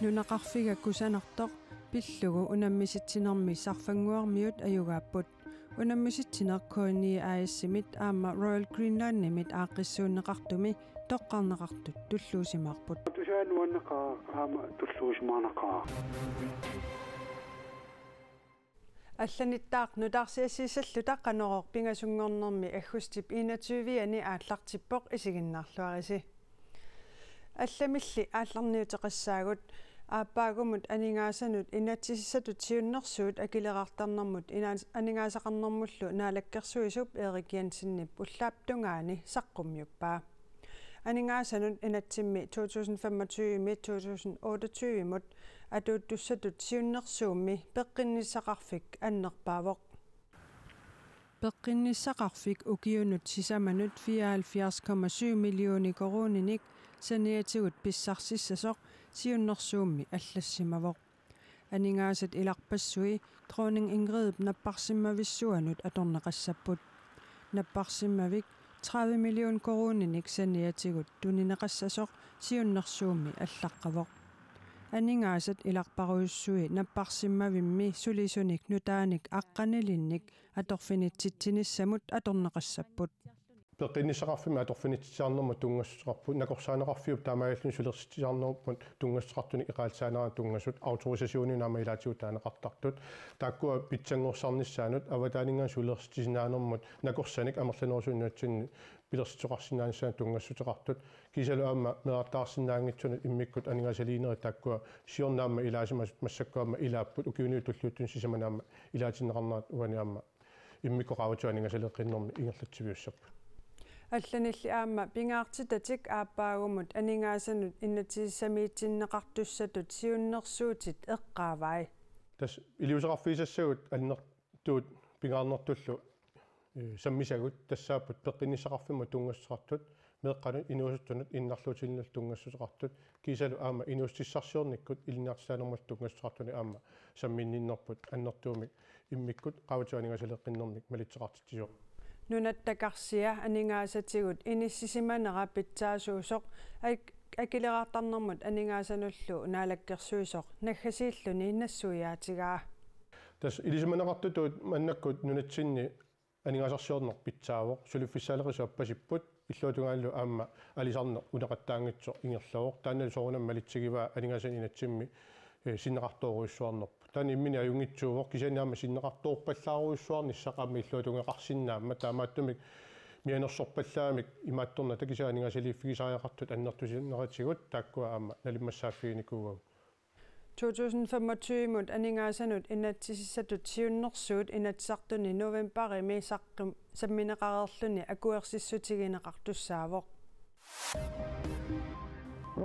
нунақарфигаккусанартоқ пиллугу унаммиситсинерми сарфангуармиут аюгааппут унаммиситсинеққуинни аассимит аама Royal Greenland нимит аақиссууннеқартуми тоққарнеқартут туллуусимаарпут тусаануаннеқаа аама туллуусимаанеқаа алланиттаақ нутаарсиассисаллу таққанороор пигасунгорнэрми аггустип 21-ани ааллартиппоқ исигиннарлуариси алламилли аалларниутеқассаагут ааппаагумут анингаасанут инатсиссатут сиуннэрсуут акилерартарнэрмут анигаасақарнэрмуллу наалаккерсуисуп эрик янсиннип уллааптунгаани саққуммиуппаа анингаасанут инатсимми 2025-ми 2028-мут атууттуссатут сиуннэрсуумми пеққинниссақарфик аннерпаавоқ пеққинниссақарфик укиунут сисаманут 74,7 миллиони корониник – саниатигут писсарсиссасоқ сиуннэрсуумми аллассимавоқ анингаасат иларпассуи троонин ингрид наппарсиммависсуанут аторнеқассаппут наппарсиммавик 30 миллион коруунник саниатигут тунинеқассасоқ сиуннэрсуумми аллаққавоқ анингаасат иларпаруйуссуи наппарсиммавимми сулисуник нутааник аққанилинник аторфинитситсиниссамут аторнеқассаппут пеқинисақарфима аторфинитсиарнерму тунгассақарпу накорсаанеқарфиуп таамааллун сулерситсиарнерпут тунгассақартуник иқаалсаанаан тунгасут ауторисасиуни наамаилаатигу таанеқартартут тааккуа питсангорсарниссаанут аватаанинган сулерситсинаанермут накорсаник амерланерусуиннуатсинни пилерситоқарсинаансаа тунгассутеқартут кисалу аама меартаарсинаангитсунат иммиккут анингасалиинери тааккуа сиорнаама илаасимасут массаккуама илааппут укиуниу туллууттун сисаманаама илаатиннеқарнаат уаниаама иммикоқаватуанингасалеққиннэрми ингерлатсивиуссарпут алланилли аама пингаартитатик ааппаагумут анингаасанут иннатиссамиитсиннеқартуссатут сиуннерсуутит эққаавай тас илиусеқарфиисассагут аннертуут пингаарнертуллу э, саммисагут тассааппут пеққинисақарфима тунгассартут меққану инуусуттунут иннарлуутиллу тунгассусеқартут кисалу аама инууссиссарсиорниккут илиниартилаанермал тунгассартуни аама самминниннерпут аннертуумик иммиккут қаватуанигасалеққиннэрмик малитсеқартитсиу нунаттакарсиа анингаасатигут иниссисиманерапитсаасуусоқ акилераартарнэрмут анингаасануллу наалаккерсуисоқ наггасииллу нииннассуяатигаа тас илисиманеқартутуут маннаккут нунатсинни анингаасарсиорнер питсаавоқ сулиффиссаалерису аппасиппут иллуатунгааллу аама алисарнер унеқаттаангитсоқ ингерлавоқ тааннал сорунаммалитсигиваа анингаасани натсимми синнеқартуоруиссуарнер тан иммини аюнгитсууво кисаниама синнеқартуорпаллааруйссуарни сақами иллуатунгеқарсиннаама таамааттумик мианерсорпаллаамик имаатторна такисаанингасалииффигисаариақартут аннартусиннератсигут тааккуа аама налиммассааффигиникуугу 2025 mut aningasanut inatsissatut siunnersuut inatsartuni novemberimi saqqum sammineqarerluni akuersissutigineqartussaavoq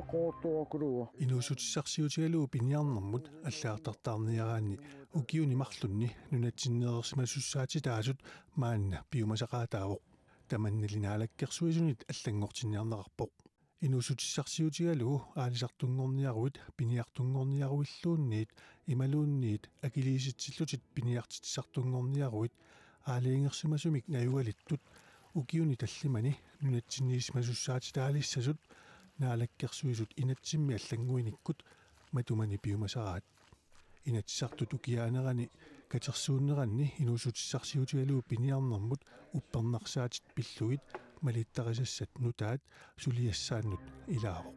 оқортуакулуа инуусутиссарсиутигалуу пиниарнэрмут аллаартартаарниараани укиуни марлунни нунатсиннеерсимасуссаати таасут маанна пиумасақаатаавоқ таманнилинаалаккерсуисунит аллангортинниарнерарпоқ инуусутиссарсиутигалуу аалисартунгорниаруит пиниартунгорниаруиллуунниит ималуунниит акилииситсиллутит пиниартитсартунгорниаруит аалиингерсимасумик наюгалиттут укиуни таллимани нунатсинниисмасуссаати таалиссасут наалаккерсуисут инатсимми аллангуиниккут матумани пиумасараат инатсарту тукиаанерани катерсууннеранни инуусутиссарсиутигалуу пиниарнэрмут уппернарсаатит пиллугит малиттарисассат нутаат сулиассааннут илааво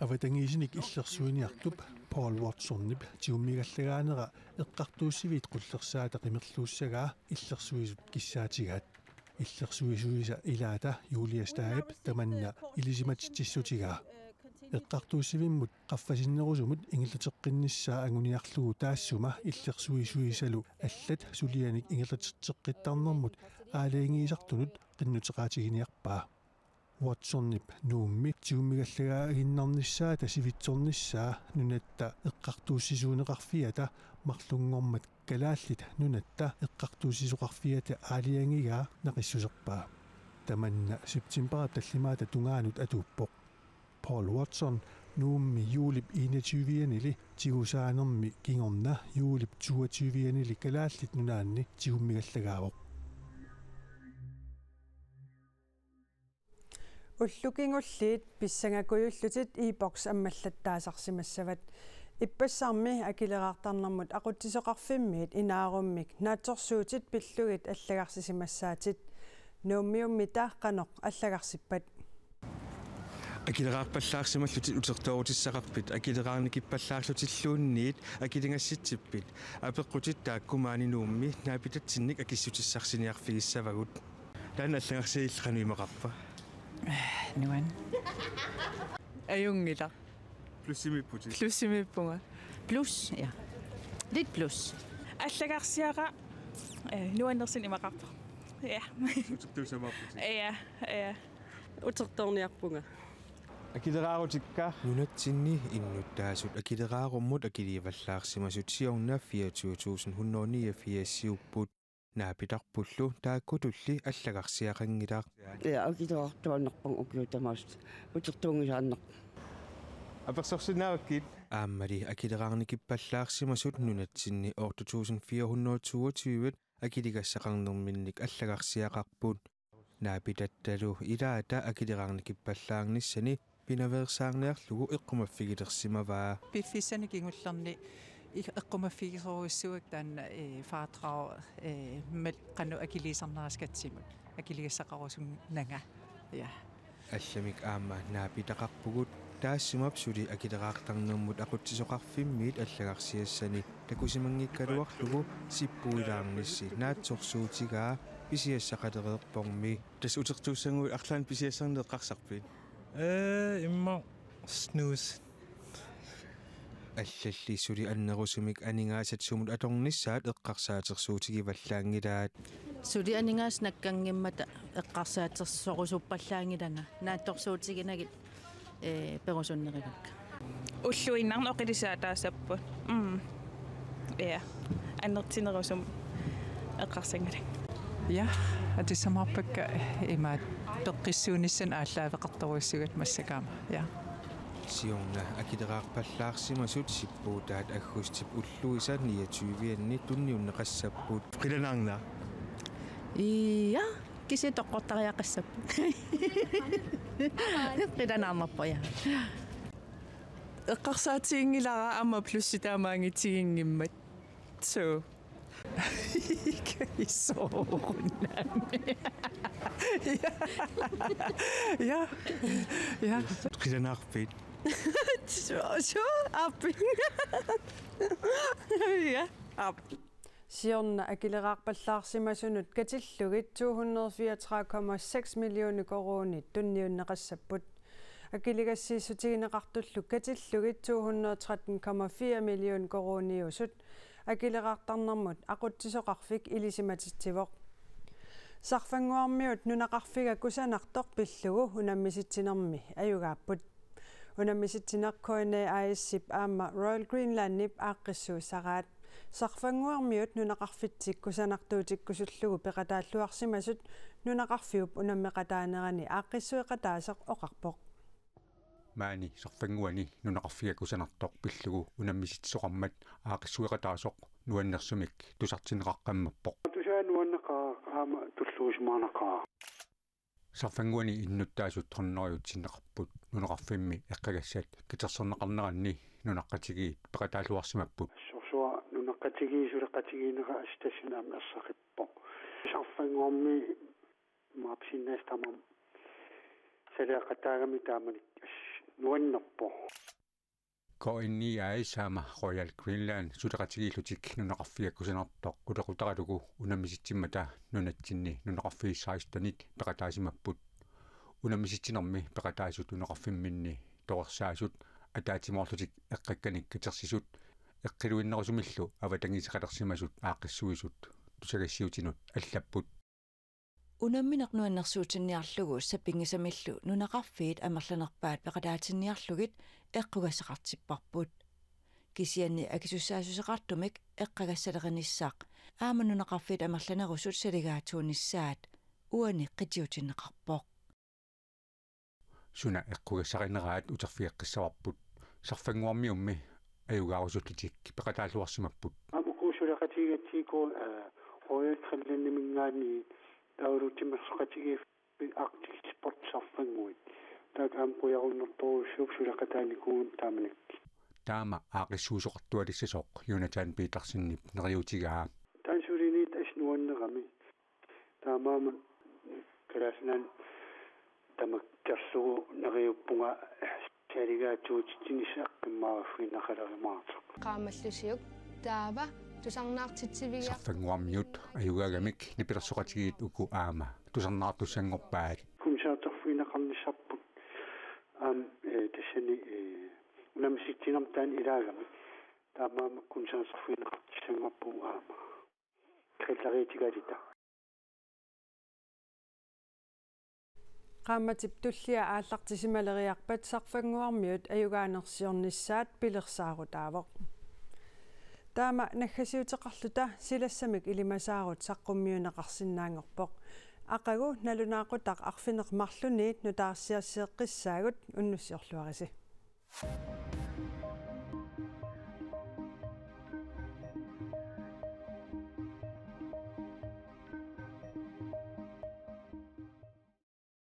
аватангиисник иллерсуиниартуп Paul Watson-нип тиуммигаллагаанера эққартууссивит қуллерсаата қимерлууссагаа иллерсуисут киссаатигаат иллерсуисуиса илаата юулиастаап таманна илисиматитсутигаа эққартуусивиммут қаффасиннерусумут ингилтеққиннссаа агуниарлугу таассума иллерсуисуисалу аллат сулианик ингилтеққиттарнэрмут аалиингиисартунут қиннутеқаатигиниарпаа уатсорнип нуумми тигуммигаллагаа агиннарнissaа тасивитсорнissaа нунатта эққартууссисуунеқарфиата марлунгормат калааллит нунатта эққартууссисуқарфиата аалиангигаа нақиссусерпаа таманна септимбера таллимаата тунгаанут атууппоқ Paul Watson нуумми юулип 21-янили тигусаанерми кингорна юулип 22-янили калааллит нунаанни тигуммигаллагаавоқ уллукингуллиит писсангакуйуллутит e-box аммаллаттаасарсимассават иппассаарми акилераартарнармут акутсисоқарфиммиит инааруммик наатсорсуутит пиллугит аллагарсисимассаатит нууммиуммита канақ аллагарсиппат акилераарпаллаарсималлутит утертоорутиссақарпит акилераарникиппаллаарлутиллуунниит акилингасситсиппит апеққутит тааккумаанинуумми наапитатсинник акиссутиссарсиниарфигиссавагут таан аллагарсииллхануимақарпа mit 애용이다. Plus i mit punger. Plus, ja. Lidt plus. Allagarsjaga. Nu der sig i Marappa. Ja. Du meget mig Ja, ja. Utsortorniakpunga. Akitararotikka. Nunatinni innutaasut akitararummut hun siovna 24189 på наапитарпуллу тааккутулли аллагарсиақангилаар иа акитоартуаннерпан укиутамаус утертуунгисааннер аперсорсинааккит ааммали акилераарникиппаллаарсимасут нунатсинни оор 2422-т акилигассақарнерминник аллагарсиақарпуут наапитатталу илаата акилераарникиппаллаарниссани пинаверсаарниарлугу иққумаффигилерсимаваа пиффиссани кингулларни ik kommer fire år i søg, den fartrag med Rennu Agilisam, når jeg skal til mig. Agilisam er også længere. Ja. Asyamik ama na pitakak pugut ta simap sudi akitakak tang namut akut sisokak fimit at lagak siyasani na kusimang ikaruak lugu si pulang nisi na tsoksu tiga pisiyasak adagak pong mi tas utak tusang ul aklan pisiyasang nilkak sakpin eh imang snooze аллаллиссули аннерусумик анингаасат сумут аторнissaат эққарсаатерсуутиги валлаангилаат сули анингаас наккангиммата эққарсаатерсорусуппаллаангиланга наатторсуутигинагит э перусуннерикакка уллуиннарна оқилисаатаасаппут м я аннертинерусум эққарсангилак я атисамарпакка имаат тоққиссууниссан ааллаавеқарторуссугат массакаама я siorna akideraarpallaarsima sut sippuutaat aggustip ulluisan 29-ianni tunniunneqassappuut qilanaarna iya kisi toqqortariaqassap qilanaarnerpoja эққарсаатиингилара ама плюсси таамаангитигингиммат суу икэйсоорунами я я я қиланаарпит ааппи я аап Siorna agileraarpallаарsimasunut katillugit 234,6 millioner koronit tunniunneqassapput агилигассииссутигинеқартуллу катиллугит 213,4 миллион короониусут агилеқартарнармут ақутсисоқарфик илисиматитсивоқ сарфангуармиут нунақарфига кусанартор пиллугу унаммиситсинерми аюгааппут унаммиситсинеркуине аиссип аама Royal Greenland-ип ааққиссуусараат сарфангуармиут нунеқарфитсик кусанартуутик кусуллугу пеқатааллуарсимасут нунеқарфиуп унаммеқатаанерани ааққиссуеқатаасеқ оқарпоқ маани сарфангуани нунеқарфига кусанартоқ пиллугу унаммиситсоқармат аақиссуеқатаасоқ нуаннерсумик тусартинеқарқаммаппоқ тусаануаннеқаа аама туллуусмаанеқаа сарфангуани иннуттаасут торнериутсиннеқарпут нунеқарфимми эққагассаат китерсернеқарнеранни нунаққатиги пеқатаалуарсимаппу сусуа нунаққатиги сулеққатигинера астасунаам ассақиппо сарфангорми маапсиннаастамам салеаққатаагами тааманик нуаннерпо коинни аисаама Royal Greenland сулеқатигииллутик нунеқарфиаккусинарпо кулеқутаралугу унамиситсиммата нунатсинни нунеқарфиисаастанит пеқатаасимаппут унамиситсинэрми пекатаасут унеқарфимминни тоқарсаасут атаатимоорлутик эққакканиккатерсисут эққилуиннерусумиллу аватангисақалерсимасут ааққиссуисут тусагассиутинут аллаппут унамминернуаннэрсуутинниарлугу саппингисамиллу нунақарфиит амерланерпаат пеқалаатинниарлугит эққугасақартиппарпут кисианни акисуссаасусеқартумик эққагассалериниссаақ аама нунақарфиит амерланерусут салигаатуунissaат уани қитиутиннеқарпоқ суна иккугассаринераат утерфиэккъиссаварпут сарфангуармиумми аюгаарусутитикки пекатаалуарсимаппут амукуусулакатигатсиикуун аа хоятриллиннимингаани таурутимассакатиги арктик спорт сарфангуит так ампуяруннэрторуссууп сулакатааникуун тааманакки таама аақиссуусоқартуалиссасоқ юнатан питерсиннип нериутигаа таансулинит аснуаннерами таамаама каласнан тамактарсугу нариуппунга талигаатуутитинисаа қиммааффинақалеримаартоқ қаамаллусиук таава тусарнаартитсивига сартангуаммиут аюгаагамик нипирсоқатигиит уку аама тусарнаартуссангорпаак кумсаатарфинақарнисарпут аам э тишини э унамситтинам таан илаагамик таамаама кумсаатарфинақартиссангорпу аама крилариитигалита qaammatiptullia ааллартисималериарпат сарфангуармиут аюгааnersiornissaat пилерсаарутаавоқ таама наггасиутеқарлута силассамик илимасаарут саққуммиунеқарсинаангорпоқ ақагу налунаақутақ арфинеқмарлуни нутаарсиарсеққиссаагут уннуссиорлуариси Thank you.